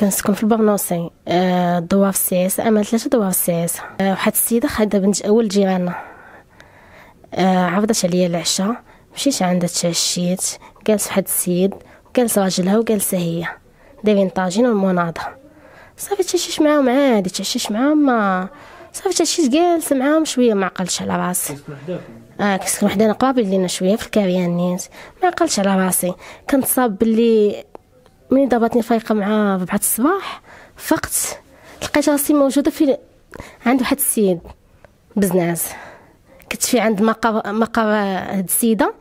كنسكن في البرنوسي الدوار آه، في السياسة أما ثلاثة دوار في السياسة واحد السيدة خادا بنت أول جيرانة آه، عرضت عليا العشاء مشيت عندها تعشيت جالس واحد السيد جالس راجلها وجالسة هي دايرين طاجين والمناضة صافي تعشيش معاهم عادي تعشيش معاهم ما صافي تعشيت جالسة معاهم شوية ما عقلتش على راسي اه كنسكن وحده انا لينا شويه في الكاريانيت ما عقلتش على راسي كنتصاب بلي ملي ضربتني فايقه مع ربعة الصباح فقت لقيت راسي موجوده في عند واحد السيد بزناز كنت في عند مقر مقر هاد السيده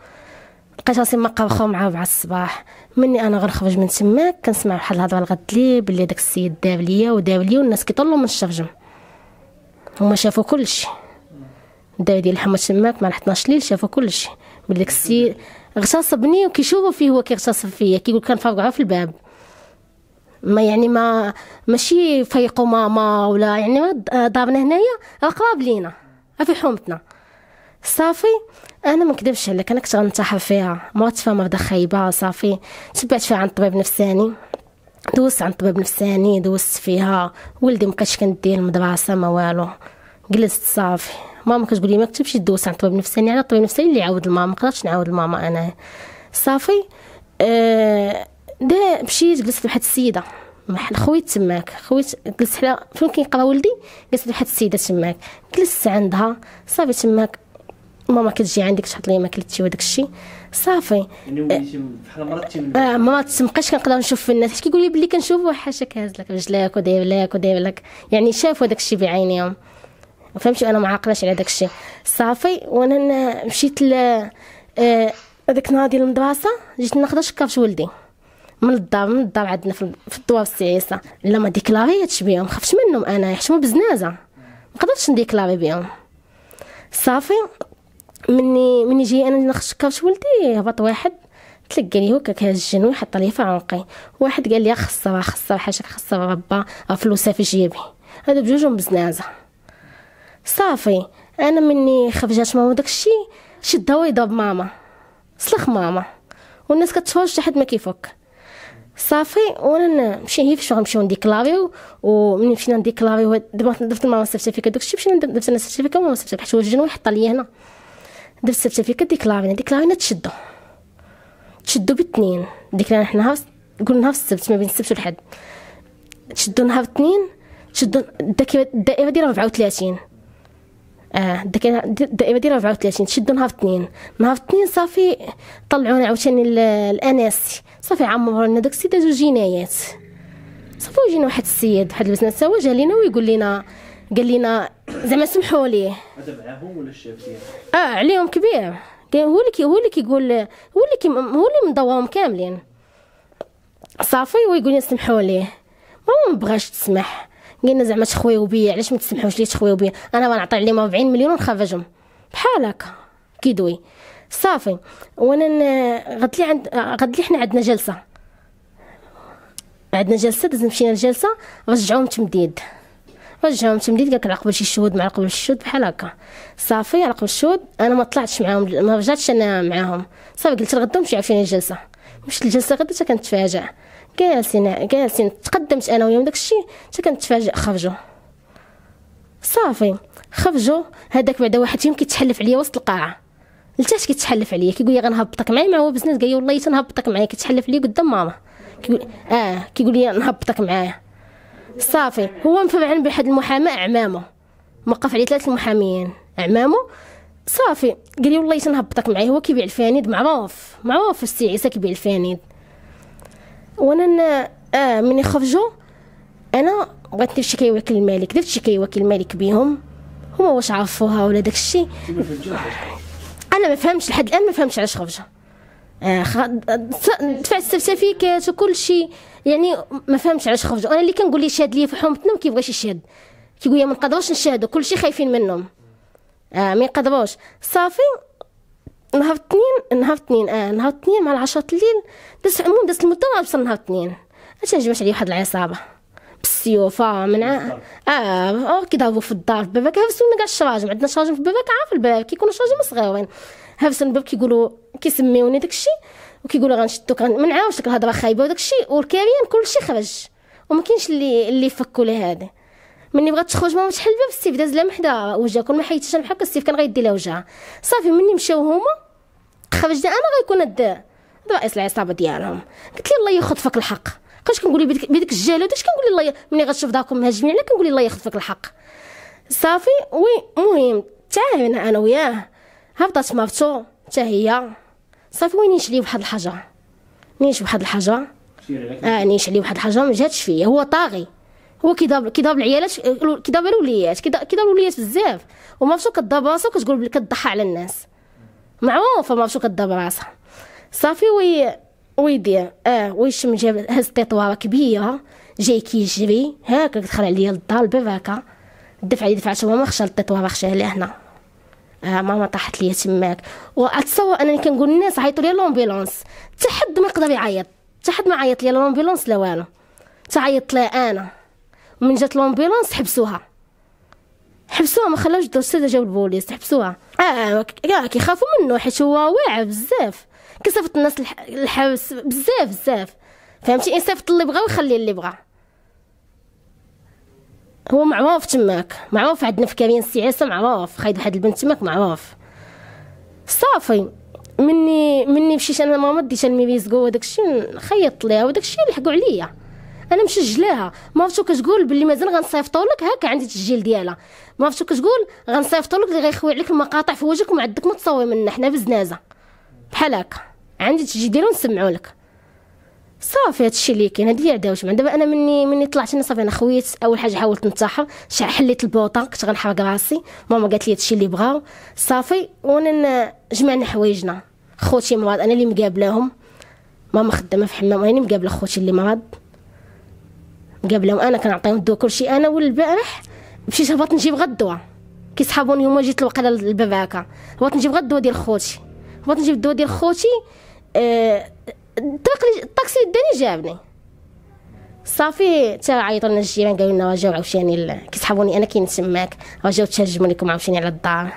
لقيت راسي مقر خو مع ربعة الصباح مني انا غنخرج من تماك كنسمع واحد الهضره لغد لي بلي داك السيد دار ليا ودار ليا والناس كيطلوا من الشرجم هما شافوا كلشي دار ديال الحمى تماك مع 12 ليل شافوا كلشي بلي داك السيد غتصبني وكيشوفوا فيه هو كيغتصب فيا كيقول كنفرقعو في الباب ما يعني ما ماشي فيقوا ماما ولا يعني ضابنا هنايا راه قراب لينا في حومتنا صافي انا ما نكذبش عليك انا كنت غنتحر فيها مرات فيها مرضى خايبه صافي تبعت فيها عند طبيب نفساني دوزت عند طبيب نفساني دوزت فيها ولدي مبقيتش كندير المدرسه ما والو جلست صافي ماما كتقول لي ما كتمشي دوس عند الطبيب النفساني يعني انا الطبيب النفساني اللي يعاود الماما ما قدرتش نعاود الماما انا صافي أه دا مشيت جلست واحد السيده محل خويت تماك خويت جلست حدا فين كيقرا ولدي جلست واحد السيده تماك جلست عندها صافي تماك ماما كتجي عندك تحط لي ماكلتي وداك الشيء صافي يعني وليتي آه، بحال مرضتي اه ما تبقاش كنقدر نشوف في الناس كيقول لي بلي كنشوف حاشاك هازلك رجلك ودايرلك لك لك يعني شافوا داك الشيء بعينيهم ما فهمتش انا ما عاقلاش على داك الشيء صافي وانا مشيت ل آه، هذاك النهار ديال المدرسه جيت ناخذ شكاف ولدي من الدار من الدار عندنا في الدوار السعيسه لا ما ديكلاري هادشي بيهم خفتش منهم انا يحشموا بزنازه ما قدرتش نديكلاري بيهم صافي مني مني جي انا ناخذ شكاف ولدي هبط واحد تلقى لي هكاك هاز الجنون حط لي في عنقي واحد قال لي خصها خصها حاشاك خصها ربا فلوسها في جيبي هادو بجوجهم بزنازه صافي انا مني خفجات ماما داكشي شد ويضرب ماما سلخ ماما والناس كتفرج حتى حد ما كيفك صافي وانا نمشي هي فاش غنمشيو نديكلاريو ومني مشينا نديكلاريو دابا درت ماما فيك داكشي مشينا درت انا السيرتيفيكا ماما السيرتيفيكا حيت هو الجنوي حطها ليا هنا درت السيرتيفيكا ديكلارينا ديكلارينا تشدو تشدو بالاثنين ديكلارينا حنا نهار قلنا نهار السبت ما بين السبت والحد تشدو نهار الاثنين تشدو الدائره ديال 34 اه داك الدائمه ديالها 34 تشدو نهار اثنين نهار اثنين صافي طلعونا عاوتاني الاناسي صافي عمروا لنا داك السيد جوج جنايات صافي وجينا واحد السيد واحد لبسنا جا لينا ويقول لنا قال لنا زعما سمحوا ليه هذا معاهم ولا الشاف ديالهم اه عليهم كبير هو اللي هو اللي كيقول هو اللي كي هو اللي مضواهم كاملين صافي ويقول لي سمحوا ليه ما بغاش تسمح قلنا زعما تخويو بيا علاش ما تسمحوش لي تخويو بيا انا غنعطي عليهم 40 مليون ونخرجهم بحال هكا كيدوي صافي وانا غد لي عند غد لي حنا عندنا جلسه عندنا جلسه دزنا مشينا الجلسه رجعوهم تمديد رجعوهم تمديد قالك على قبل شي شهود مع قبل شهود بحال هكا صافي على قبل الشهود انا ما طلعتش معاهم ما رجعتش انا معاهم صافي قلت لغدا مش عارفين الجلسه واش الجلسه غدا حتى كنتفاجئ جالسين جالسين تقدمت انا وياهم داكشي حتى كنتفاجئ خرجوا صافي خرجوا هذاك بعدا واحد فيهم كيتحلف عليا وسط القاعه لتاش كيتحلف عليا كيقول لي غنهبطك معايا مع هو بزنس قال لي والله تنهبطك معايا كيتحلف عليا قدام ماما كيقول اه كيقول لي نهبطك معايا صافي هو مفعل بواحد المحاماه اعمامه موقف عليه ثلاثه المحاميين اعمامه صافي قال لي والله تنهبطك معايا هو كيبيع الفانيد معروف معروف السي عيسى كيبيع الفانيد وانا اه من يخرجوا انا بغيت ندير شكايه وكيل الملك درت شكايه وكيل الملك بيهم هما واش عرفوها ولا داكشي انا ما فهمتش لحد الان ما فهمتش علاش خرجها آه دفع دفعت السفسفيكات وكل شيء يعني ما فهمتش علاش خرجوا انا اللي كنقول ليه شاد ليا في حومتنا ما كيبغيش يشاد كيقول لي ما نقدروش نشاهدوا كل شيء خايفين منهم آه ما يقدروش صافي نهار اثنين نهار اثنين اه نهار اثنين مع العشرة الليل دازت عموم دازت المدة بصر نهار اثنين اش جمعت عليه واحد العصابة بالسيوفة من اه اه كي ضربوا في الدار في باباك هفسونا كاع الشراجم عندنا شراجم في باباك عارف الباب كيكونوا شراجم صغيرين هفسن الباب كيقولوا كيسميوني داكشي وكيقولوا غنشدوك ما نعاودش ديك الهضره خايبه وداكشي والكريم كلشي خرج وما كاينش اللي اللي فكوا لهذا مني بغات تخرج ماما شحال الباب السيف داز من حدا وجهها كون ما حيتش انا بحال هكا السيف كان غيدي لها وجهها صافي مني مشاو هما خرجنا انا غيكون هاد رئيس العصابه ديالهم قلت لي الله ياخذ فيك الحق كاش كنقول بديك بديك الجلاله اش كنقول الله مني ملي غتشوف داكم مهاجمين عليك كنقول الله ياخذ فيك الحق صافي وي المهم تعاون انا وياه هبطت مرتو حتى هي صافي وين نشري واحد الحاجه نيش واحد الحاجه اه نيش عليه واحد الحاجه ما جاتش فيا هو طاغي هو كيضرب كيضرب العيالات كيضرب الوليات كيضرب الوليات بزاف ومرتو كضرب راسها وكتقول بلي كضحى على الناس معروفه مرتو كضرب راسها صافي وي ويدير اه ويشم جاب هز التطواره كبيره جاي كيجري هاكا دخل عليا للدار الباب هاكا دفع لي دفعت ماما خشى التطواره خشى لي هنا آه ماما طاحت لي تماك واتصور انني كنقول للناس عيطوا لي لومبيلونس حتى حد ما يقدر يعيط حتى حد ما عيط لي لومبيلونس لا والو تعيط لي انا من جات لومبيلونس حبسوها حبسوها ما خلاوش الدور ساده جاو البوليس حبسوها اه, آه، كيخافوا منه حيت هو واعر بزاف كيصيفط الناس الحبس بزاف بزاف فهمتي يصيفط اللي بغا ويخلي اللي بغا هو معروف تماك معروف عندنا في كارين عيسى معروف خايد واحد البنت تماك معروف صافي مني مني مشيت انا ماما ديت الميبيزكو وداكشي خيطت ليها وداكشي لحقوا عليا انا مسجلاها ما عرفتو كتقول باللي مازال غنصيفطو لك هكا عندي التسجيل ديالها ما عرفتو كتقول غنصيفطو لك اللي غيخوي عليك المقاطع في وجهك وما عندك ما تصوي منا حنا بزنازه بحال هكا عندي التسجيل ديالو نسمعو لك صافي هادشي اللي كاين هادي اللي عداوت مع دابا انا مني مني طلعت انا صافي انا خويت اول حاجه حاولت ننتحر حليت البوطه كنت غنحرق راسي ماما قالت لي هادشي اللي بغاو صافي وانا جمعنا حوايجنا خوتي مراد انا اللي مقابلاهم ماما خدامه في حمام انا اللي مقابله خوتي اللي مراد قبلهم انا كنعطيهم الدواء كلشي انا والبارح مشيت هبط نجيب غدا الدواء كي صحابوني هما جيت الوقيله للباب هكا هبط نجيب غدا الدواء ديال خوتي هبط نجيب الدواء ديال خوتي آه الطاكسي داني جابني صافي تا عيطوا لنا الجيران قالوا لنا واجاو عاوتاني كي صحابوني انا كاين تماك واجاو تهجموا لكم عاوتاني على الدار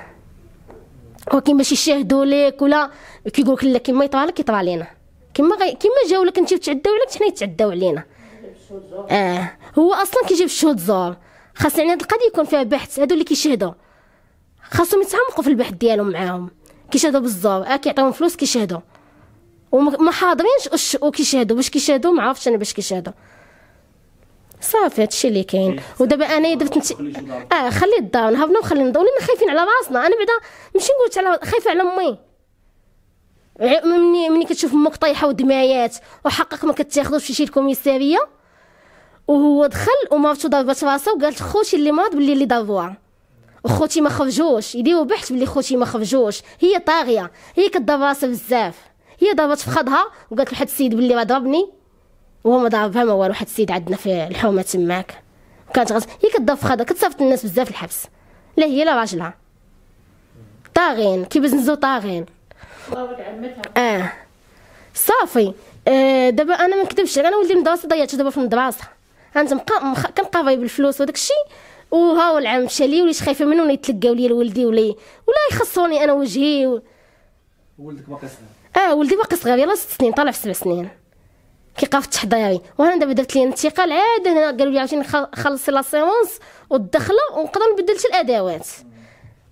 ولكن ماشي يشاهدوا ليك ولا كيقول لك لا كيما يطرى لك يطرى علينا كيما غي... كما جاو لك انت وتعداو عليك حنا يتعداو علينا اه هو اصلا كيجيب الشهود زور خاص يعني هاد القضيه يكون فيها بحث هادو اللي كيشهدوا خاصهم يتعمقوا في البحث ديالهم معاهم كيشهدوا بالزور اه كيعطيهم فلوس كيشهدوا وما حاضرينش وكيشهدوا واش كيشهدوا ما عرفتش انا باش كيشهدوا صافي هادشي اللي كاين إيه، ودابا انا درت انت... اه خلي الدار نهبنا وخلي نضو ولينا خايفين على راسنا انا بعدا ماشي نقول على خايفه على امي مني مني كتشوف امك طايحه ودمايات وحقك ما كتاخذوش في شي الكوميساريه وهو دخل ومرتو ضربت راسها وقالت خوتي اللي مات باللي اللي ضربوها وخوتي ما خرجوش يديروا بحث باللي خوتي ما خرجوش هي طاغيه هي كضرب راسها بزاف هي ضربت في خدها وقالت لواحد السيد باللي راه ضربني وهو ما ضربها ما والو واحد السيد عندنا في الحومه تماك كانت غز... هي كضرب في خدها كتصيفط الناس بزاف الحبس لا هي لا راجلها طاغين بزنزو طاغين اه صافي آه دابا انا ما نكذبش انا ولدي مدرسه ضيعت دابا في المدرسه انا كنقافي بالفلوس وداك الشيء وها العام مشى لي وليت خايفه منه ولا يتلقاو لي ولدي ولا ولا يخصوني انا وجهي و... ولدك باقي صغير اه ولدي باقي صغير يلاه ست سنين طالع في سبع سنين كيقرا في التحضيري وانا دابا درت لي انتقال عاد هنا قالوا لي عاوتاني خلصي لا سيونس والدخله ونقدر نبدل شي الادوات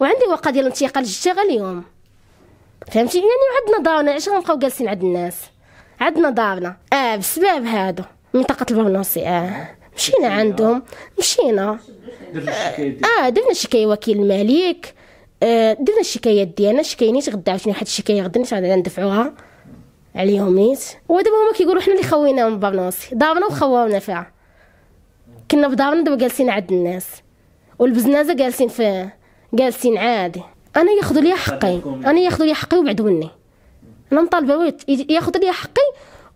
وعندي ورقه ديال الانتقال جبتها اليوم فهمتي يعني عندنا دارنا علاش غنبقاو جالسين عند الناس عندنا دارنا اه بسبب هادو منطقه البرنوسي اه مشينا عندهم مشينا اه درنا شكايه وكيل الملك آه درنا الشكايات ديالنا نيت غدا عاوتاني واحد الشكايه غدا نيت غادي ندفعوها عليهم نيت ودابا هما كيقولوا حنا اللي خويناهم برنوسي دارنا وخواونا فيها كنا بدارنا دابا جالسين عند الناس والبزنازه جالسين في جالسين عادي انا ياخذوا لي حقي انا ياخذوا لي حقي وبعدوني انا مطالبه ياخذوا لي حقي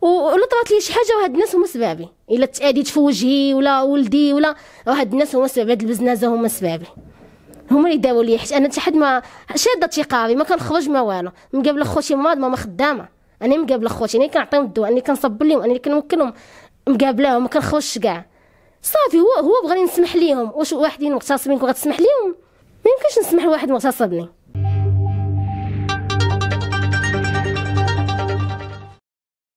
طرات لي شي حاجه وهاد الناس هما سبابي الا تاديت في وجهي ولا ولدي ولا وهاد الناس هما سبابي هاد البزنازه هما سبابي هما اللي داو لي حيت انا حتى حد ما شاده تيقاري ما كنخرج ما والو مقابله خوتي مرض ما خدامه انا مقابله خوتي انا كنعطيهم الدواء انا كنصب لهم انا كنوكلهم مقابلاهم ما كنخرجش كاع صافي هو هو بغاني نسمح ليهم واش واحدين مغتصبين وغتسمح غتسمح ليهم ما يمكنش نسمح لواحد مغتصبني